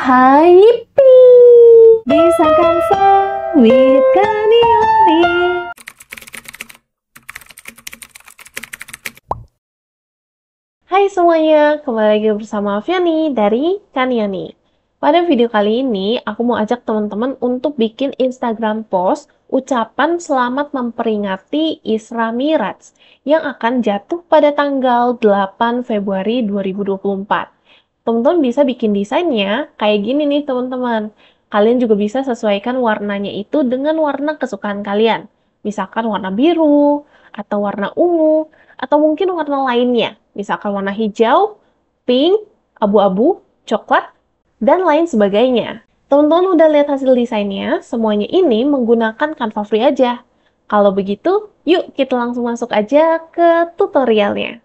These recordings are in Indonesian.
hai Bisa disangkan sawit kanioni Hai semuanya, kembali lagi bersama Fiani dari Kaniani Pada video kali ini, aku mau ajak teman-teman untuk bikin Instagram post ucapan selamat memperingati Isra Miraj yang akan jatuh pada tanggal 8 Februari 2024 teman-teman bisa bikin desainnya kayak gini nih teman-teman. Kalian juga bisa sesuaikan warnanya itu dengan warna kesukaan kalian. Misalkan warna biru, atau warna ungu, atau mungkin warna lainnya. Misalkan warna hijau, pink, abu-abu, coklat, dan lain sebagainya. Teman-teman udah lihat hasil desainnya, semuanya ini menggunakan Canva Free aja. Kalau begitu, yuk kita langsung masuk aja ke tutorialnya.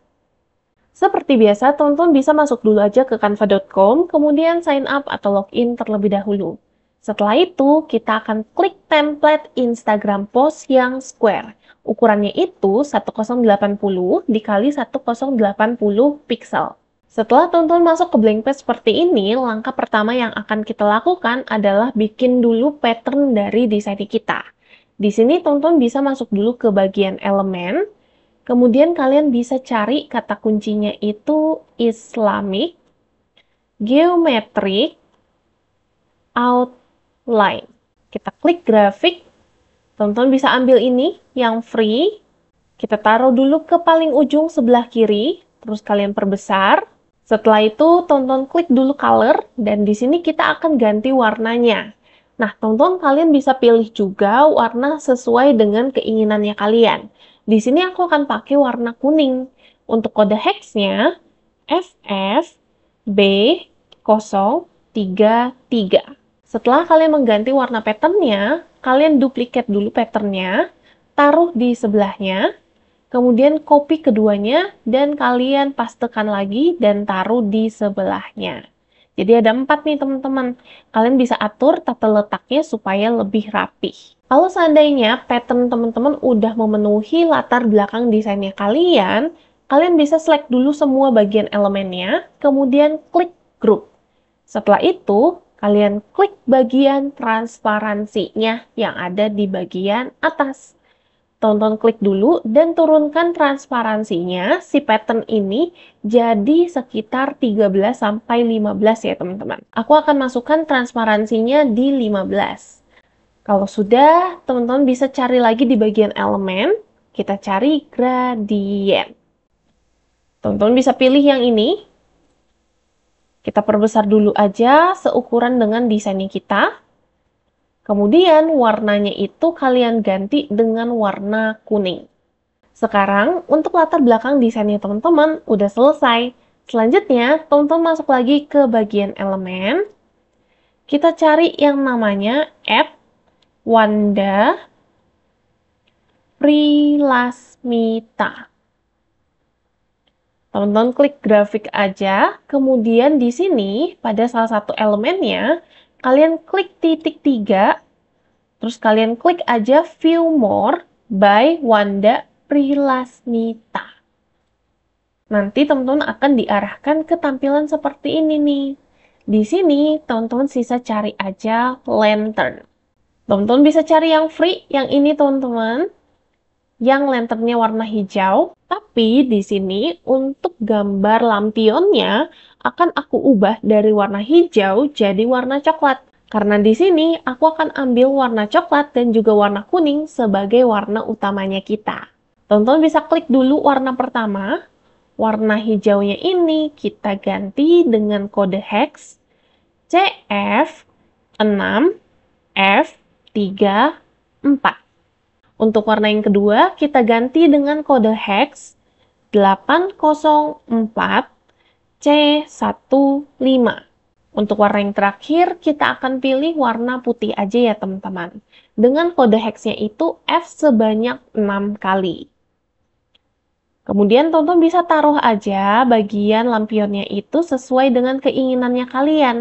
Seperti biasa, teman-teman bisa masuk dulu aja ke canva.com, kemudian sign up atau login terlebih dahulu. Setelah itu, kita akan klik template Instagram post yang square. Ukurannya itu 1080 dikali 1080 pixel. Setelah teman-teman masuk ke blank page seperti ini, langkah pertama yang akan kita lakukan adalah bikin dulu pattern dari desain kita. Di sini teman-teman bisa masuk dulu ke bagian elemen, Kemudian kalian bisa cari kata kuncinya itu Islamic, Geometric, Outline. Kita klik grafik, teman-teman bisa ambil ini yang free. Kita taruh dulu ke paling ujung sebelah kiri, terus kalian perbesar. Setelah itu, tonton klik dulu color, dan di sini kita akan ganti warnanya. Nah, tonton kalian bisa pilih juga warna sesuai dengan keinginannya kalian. Di sini aku akan pakai warna kuning. Untuk kode hexnya ffb B033. Setelah kalian mengganti warna patternnya, kalian duplikat dulu patternnya, taruh di sebelahnya, kemudian copy keduanya dan kalian pastekan lagi dan taruh di sebelahnya. Jadi ada empat nih teman-teman. Kalian bisa atur tata letaknya supaya lebih rapi. Kalau seandainya pattern teman-teman udah memenuhi latar belakang desainnya kalian, kalian bisa select dulu semua bagian elemennya, kemudian klik group. Setelah itu, kalian klik bagian transparansinya yang ada di bagian atas tonton klik dulu dan turunkan transparansinya si pattern ini jadi sekitar 13 sampai 15 ya teman-teman. Aku akan masukkan transparansinya di 15. Kalau sudah, teman-teman bisa cari lagi di bagian elemen, kita cari gradient. Teman-teman bisa pilih yang ini. Kita perbesar dulu aja seukuran dengan desainnya kita. Kemudian warnanya itu kalian ganti dengan warna kuning. Sekarang untuk latar belakang desainnya teman-teman udah selesai. Selanjutnya teman-teman masuk lagi ke bagian elemen. Kita cari yang namanya app Wanda Prilasmita. Teman-teman klik grafik aja, kemudian di sini pada salah satu elemennya kalian klik titik tiga, terus kalian klik aja View More by Wanda Prilasnita. Nanti teman-teman akan diarahkan ke tampilan seperti ini nih. Di sini, teman-teman sisa cari aja lantern. Teman-teman bisa cari yang free, yang ini teman-teman yang lanternnya warna hijau, tapi di sini untuk gambar lampionnya akan aku ubah dari warna hijau jadi warna coklat. Karena di sini aku akan ambil warna coklat dan juga warna kuning sebagai warna utamanya kita. Tonton bisa klik dulu warna pertama. Warna hijaunya ini kita ganti dengan kode hex CF 6 F 34 untuk warna yang kedua, kita ganti dengan kode hex 804C15. Untuk warna yang terakhir, kita akan pilih warna putih aja ya teman-teman. Dengan kode hexnya itu F sebanyak 6 kali. Kemudian tonton bisa taruh aja bagian lampionnya itu sesuai dengan keinginannya kalian.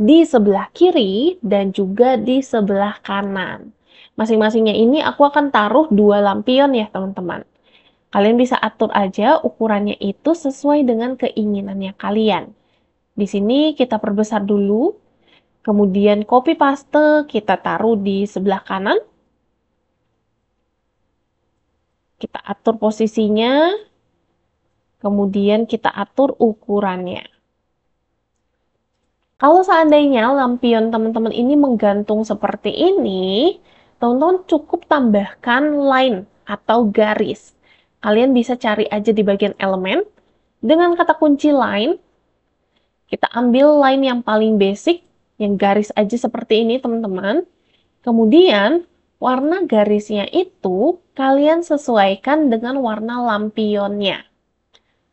Di sebelah kiri dan juga di sebelah kanan. Masing-masingnya ini aku akan taruh dua lampion ya teman-teman. Kalian bisa atur aja ukurannya itu sesuai dengan keinginannya kalian. Di sini kita perbesar dulu, kemudian copy paste kita taruh di sebelah kanan. Kita atur posisinya, kemudian kita atur ukurannya. Kalau seandainya lampion teman-teman ini menggantung seperti ini, tonton cukup tambahkan line atau garis. Kalian bisa cari aja di bagian elemen. Dengan kata kunci line, kita ambil line yang paling basic, yang garis aja seperti ini teman-teman. Kemudian, warna garisnya itu kalian sesuaikan dengan warna lampionnya.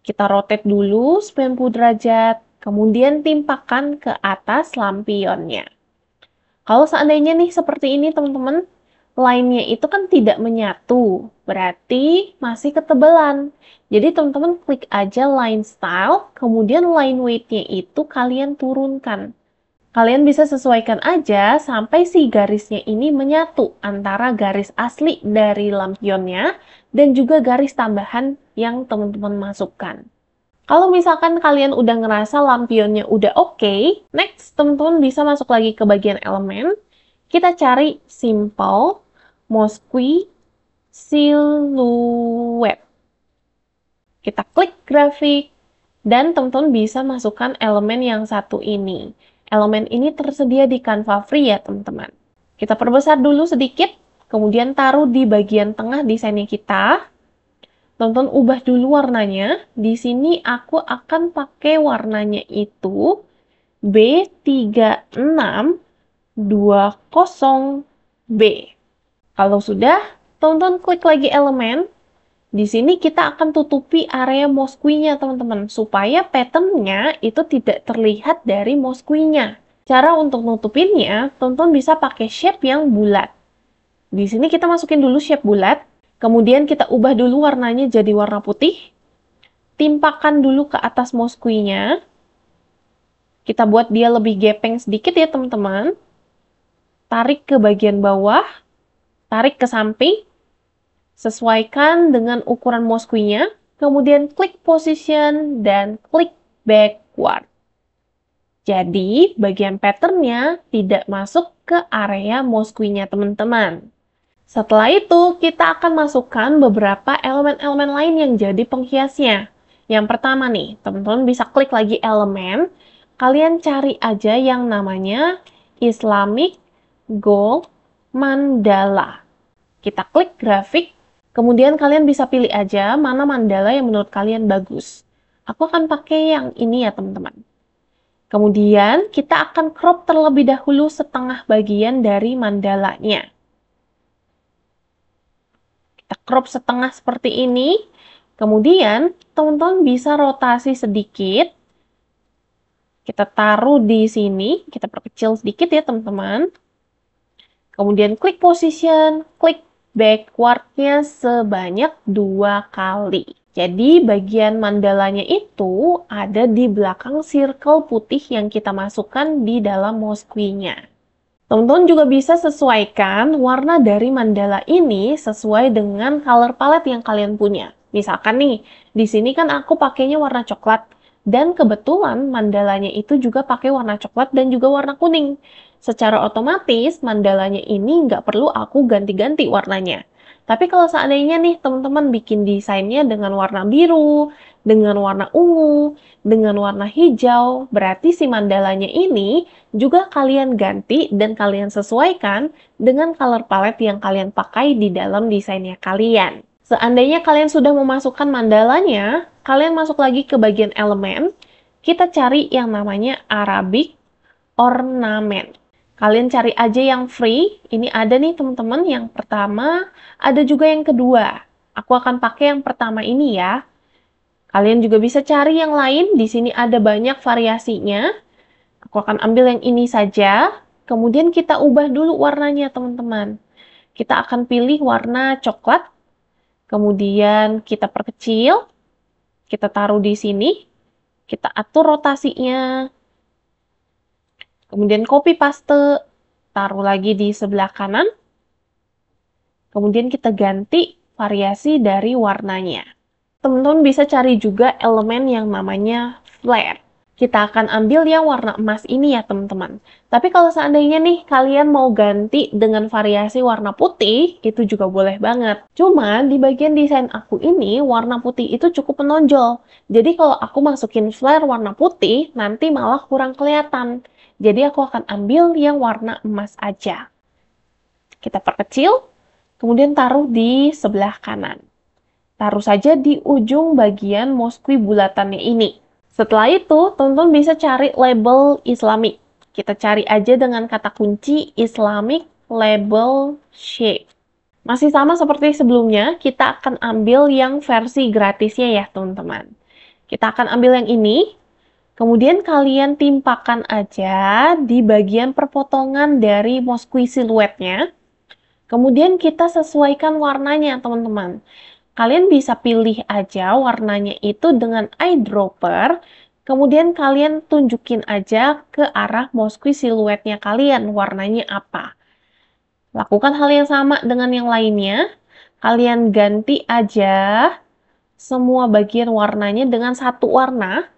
Kita rotate dulu 90 derajat, kemudian timpakan ke atas lampionnya. Kalau seandainya nih seperti ini teman-teman, lainnya itu kan tidak menyatu, berarti masih ketebalan. Jadi teman-teman klik aja line style, kemudian line weightnya itu kalian turunkan. Kalian bisa sesuaikan aja sampai si garisnya ini menyatu antara garis asli dari lampionnya dan juga garis tambahan yang teman-teman masukkan. Kalau misalkan kalian udah ngerasa lampionnya udah oke, okay, next teman-teman bisa masuk lagi ke bagian elemen. Kita cari simple, Moskwi Silhouette. Kita klik grafik dan teman-teman bisa masukkan elemen yang satu ini. Elemen ini tersedia di Canva Free ya teman-teman. Kita perbesar dulu sedikit, kemudian taruh di bagian tengah desainnya kita. Tonton ubah dulu warnanya. Di sini aku akan pakai warnanya itu B3620B. Kalau sudah, tonton klik lagi elemen. Di sini kita akan tutupi area mosquinya teman-teman, supaya patternnya itu tidak terlihat dari mosquinya. Cara untuk nutupinnya, tonton bisa pakai shape yang bulat. Di sini kita masukin dulu shape bulat, kemudian kita ubah dulu warnanya jadi warna putih. Timpakan dulu ke atas mosquinya. Kita buat dia lebih gepeng sedikit ya, teman-teman. Tarik ke bagian bawah tarik ke samping, sesuaikan dengan ukuran moskuinya, kemudian klik position dan klik backward. Jadi, bagian patternnya tidak masuk ke area moskuinya teman-teman. Setelah itu, kita akan masukkan beberapa elemen-elemen lain yang jadi penghiasnya. Yang pertama nih, teman-teman bisa klik lagi elemen. Kalian cari aja yang namanya Islamic Gold Mandala. Kita klik grafik, kemudian kalian bisa pilih aja mana mandala yang menurut kalian bagus. Aku akan pakai yang ini ya teman-teman. Kemudian kita akan crop terlebih dahulu setengah bagian dari mandalanya. Kita crop setengah seperti ini. Kemudian teman-teman bisa rotasi sedikit kita taruh di sini, kita perkecil sedikit ya teman-teman. Kemudian klik position, klik backwardnya sebanyak dua kali. Jadi bagian mandalanya itu ada di belakang circle putih yang kita masukkan di dalam moskwinya. Teman-teman juga bisa sesuaikan warna dari mandala ini sesuai dengan color palette yang kalian punya. Misalkan nih, di sini kan aku pakainya warna coklat dan kebetulan mandalanya itu juga pakai warna coklat dan juga warna kuning secara otomatis mandalanya ini nggak perlu aku ganti-ganti warnanya. Tapi kalau seandainya nih teman-teman bikin desainnya dengan warna biru, dengan warna ungu, dengan warna hijau, berarti si mandalanya ini juga kalian ganti dan kalian sesuaikan dengan color palette yang kalian pakai di dalam desainnya kalian. Seandainya kalian sudah memasukkan mandalanya, kalian masuk lagi ke bagian elemen, kita cari yang namanya Arabic ornament. Kalian cari aja yang free. Ini ada nih teman-teman yang pertama, ada juga yang kedua. Aku akan pakai yang pertama ini ya. Kalian juga bisa cari yang lain. Di sini ada banyak variasinya. Aku akan ambil yang ini saja. Kemudian kita ubah dulu warnanya teman-teman. Kita akan pilih warna coklat. Kemudian kita perkecil. Kita taruh di sini. Kita atur rotasinya. Kemudian copy paste, taruh lagi di sebelah kanan. Kemudian kita ganti variasi dari warnanya. Teman-teman bisa cari juga elemen yang namanya flare kita akan ambil yang warna emas ini ya teman-teman. Tapi kalau seandainya nih kalian mau ganti dengan variasi warna putih, itu juga boleh banget. Cuma di bagian desain aku ini warna putih itu cukup menonjol. Jadi kalau aku masukin flare warna putih, nanti malah kurang kelihatan. Jadi aku akan ambil yang warna emas aja. Kita perkecil, kemudian taruh di sebelah kanan. Taruh saja di ujung bagian moskwi bulatannya ini. Setelah itu, tonton bisa cari label Islamic. Kita cari aja dengan kata kunci Islamic label shape. Masih sama seperti sebelumnya, kita akan ambil yang versi gratisnya ya teman-teman. Kita akan ambil yang ini, kemudian kalian timpakan aja di bagian perpotongan dari moskwi siluetnya. Kemudian kita sesuaikan warnanya teman-teman kalian bisa pilih aja warnanya itu dengan eyedropper, kemudian kalian tunjukin aja ke arah moskwi siluetnya kalian, warnanya apa. Lakukan hal yang sama dengan yang lainnya, kalian ganti aja semua bagian warnanya dengan satu warna,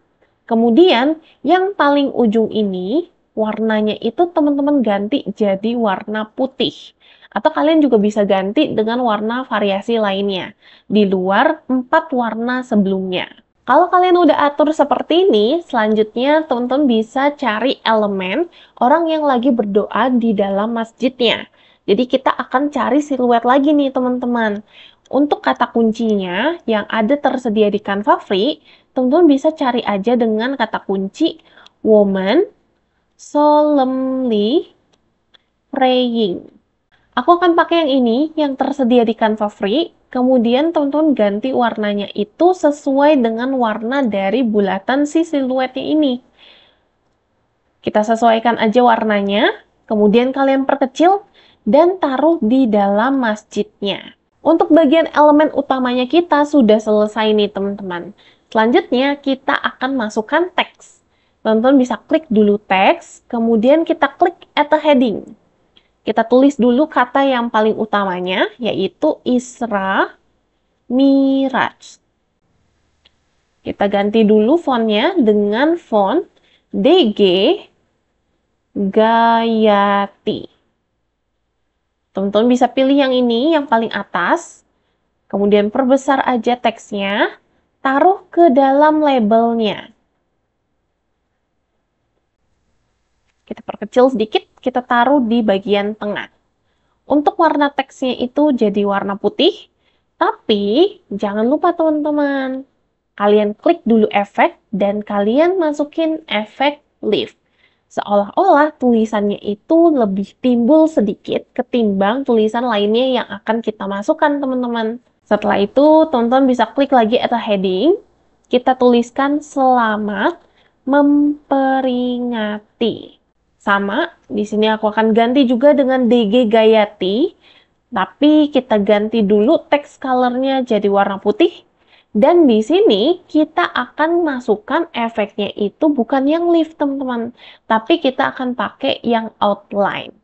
kemudian yang paling ujung ini, warnanya itu teman-teman ganti jadi warna putih. Atau kalian juga bisa ganti dengan warna variasi lainnya di luar empat warna sebelumnya. Kalau kalian udah atur seperti ini, selanjutnya teman-teman bisa cari elemen orang yang lagi berdoa di dalam masjidnya. Jadi kita akan cari siluet lagi nih teman-teman. Untuk kata kuncinya yang ada tersedia di Canva Free, teman-teman bisa cari aja dengan kata kunci woman solemnly praying. Aku akan pakai yang ini, yang tersedia di Canva Free. Kemudian teman-teman ganti warnanya itu sesuai dengan warna dari bulatan si siluetnya ini. Kita sesuaikan aja warnanya, kemudian kalian perkecil dan taruh di dalam masjidnya. Untuk bagian elemen utamanya kita sudah selesai nih teman-teman. Selanjutnya kita akan masukkan teks. Teman-teman bisa klik dulu teks, kemudian kita klik add a heading. Kita tulis dulu kata yang paling utamanya, yaitu Isra Miraj. Kita ganti dulu fontnya dengan font DG Gayati. Teman-teman bisa pilih yang ini, yang paling atas. Kemudian perbesar aja teksnya, taruh ke dalam labelnya. Kita perkecil sedikit, kita taruh di bagian tengah. Untuk warna teksnya itu jadi warna putih, tapi jangan lupa teman-teman, kalian klik dulu efek dan kalian masukin efek lift. Seolah-olah tulisannya itu lebih timbul sedikit ketimbang tulisan lainnya yang akan kita masukkan teman-teman. Setelah itu, teman-teman bisa klik lagi atau heading. Kita tuliskan selamat memperingati. Sama, di sini aku akan ganti juga dengan DG Gayati. Tapi kita ganti dulu text colornya jadi warna putih. Dan di sini kita akan masukkan efeknya itu bukan yang lift teman-teman. Tapi kita akan pakai yang outline.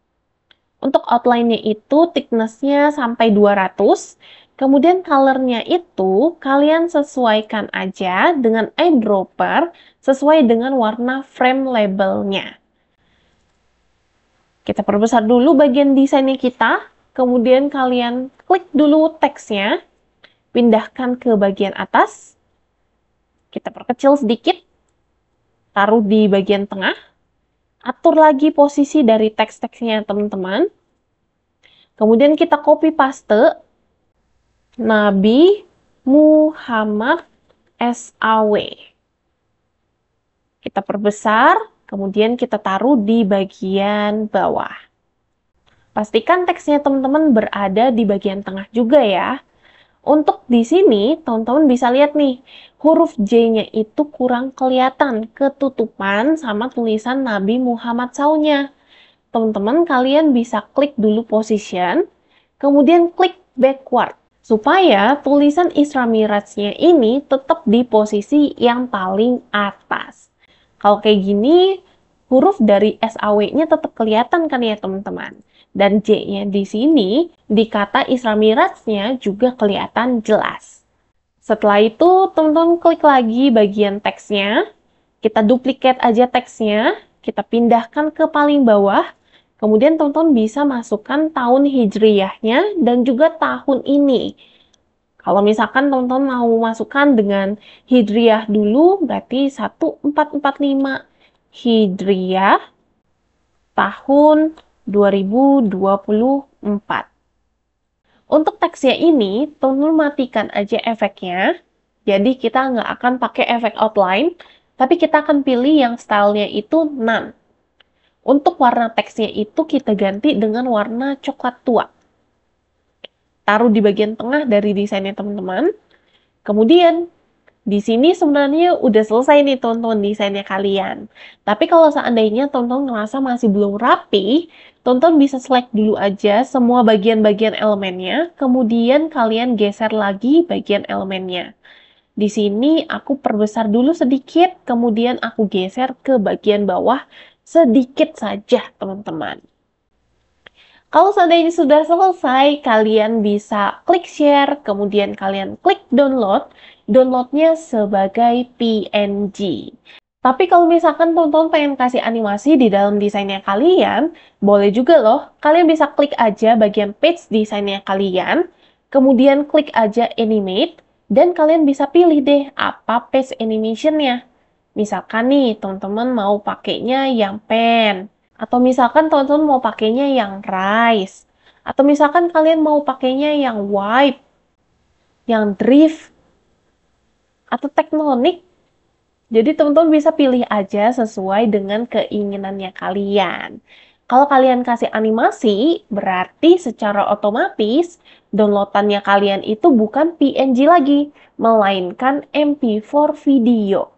Untuk outline-nya itu thickness-nya sampai 200. Kemudian colornya itu kalian sesuaikan aja dengan eyedropper sesuai dengan warna frame labelnya. Kita perbesar dulu bagian desainnya kita, kemudian kalian klik dulu teksnya, pindahkan ke bagian atas, kita perkecil sedikit, taruh di bagian tengah, atur lagi posisi dari teks-teksnya teman-teman, kemudian kita copy paste Nabi Muhammad SAW. Kita perbesar, Kemudian kita taruh di bagian bawah. Pastikan teksnya teman-teman berada di bagian tengah juga ya. Untuk di sini, teman-teman bisa lihat nih, huruf J-nya itu kurang kelihatan, ketutupan sama tulisan Nabi Muhammad SAW-nya. Teman-teman, kalian bisa klik dulu position, kemudian klik backward, supaya tulisan Isra nya ini tetap di posisi yang paling atas. Kalau kayak gini, huruf dari SAW-nya tetap kelihatan kan ya teman-teman. Dan J-nya di sini, di kata Isra nya juga kelihatan jelas. Setelah itu, teman-teman klik lagi bagian teksnya. Kita duplikat aja teksnya, kita pindahkan ke paling bawah. Kemudian teman-teman bisa masukkan tahun hijriyahnya dan juga tahun ini kalau misalkan teman-teman mau masukkan dengan Hijriah dulu, berarti 1445 Hijriah tahun 2024. Untuk teksnya ini, teman-teman matikan aja efeknya. Jadi kita nggak akan pakai efek outline, tapi kita akan pilih yang stylenya itu none. Untuk warna teksnya itu kita ganti dengan warna coklat tua taruh di bagian tengah dari desainnya teman-teman. Kemudian di sini sebenarnya udah selesai nih tonton desainnya kalian. Tapi kalau seandainya tonton ngerasa masih belum rapi, tonton bisa select dulu aja semua bagian-bagian elemennya, kemudian kalian geser lagi bagian elemennya. Di sini aku perbesar dulu sedikit, kemudian aku geser ke bagian bawah sedikit saja, teman-teman. Kalau seandainya sudah selesai, kalian bisa klik share, kemudian kalian klik download. Downloadnya sebagai PNG. Tapi kalau misalkan tonton pengen kasih animasi di dalam desainnya kalian, boleh juga loh. Kalian bisa klik aja bagian page desainnya kalian, kemudian klik aja animate, dan kalian bisa pilih deh apa page animationnya. Misalkan nih, teman-teman mau pakainya yang pen, atau misalkan teman-teman mau pakainya yang rice. Atau misalkan kalian mau pakainya yang wipe, yang drift, atau tektonik. Jadi teman-teman bisa pilih aja sesuai dengan keinginannya kalian. Kalau kalian kasih animasi, berarti secara otomatis downloadannya kalian itu bukan PNG lagi, melainkan MP4 video.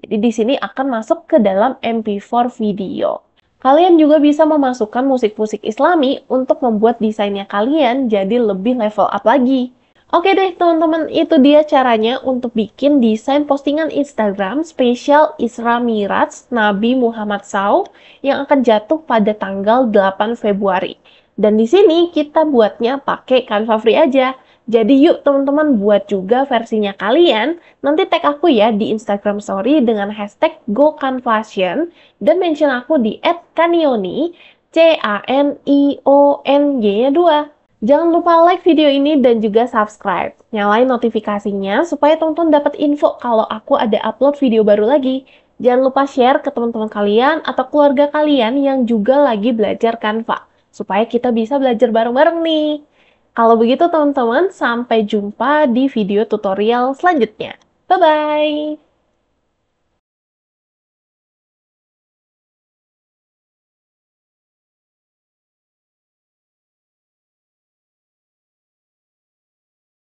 Jadi di sini akan masuk ke dalam MP4 video. Kalian juga bisa memasukkan musik-musik islami untuk membuat desainnya kalian jadi lebih level up lagi. Oke deh teman-teman, itu dia caranya untuk bikin desain postingan Instagram spesial Isra Miraj Nabi Muhammad SAW yang akan jatuh pada tanggal 8 Februari. Dan di sini kita buatnya pakai Canva Free aja. Jadi yuk teman-teman buat juga versinya kalian. Nanti tag aku ya di Instagram story dengan hashtag GoCanFashion dan mention aku di @kanioni C A N I O N Y-nya 2. Jangan lupa like video ini dan juga subscribe. Nyalain notifikasinya supaya teman-teman dapat info kalau aku ada upload video baru lagi. Jangan lupa share ke teman-teman kalian atau keluarga kalian yang juga lagi belajar kanva supaya kita bisa belajar bareng-bareng nih. Kalau begitu teman-teman, sampai jumpa di video tutorial selanjutnya. Bye-bye!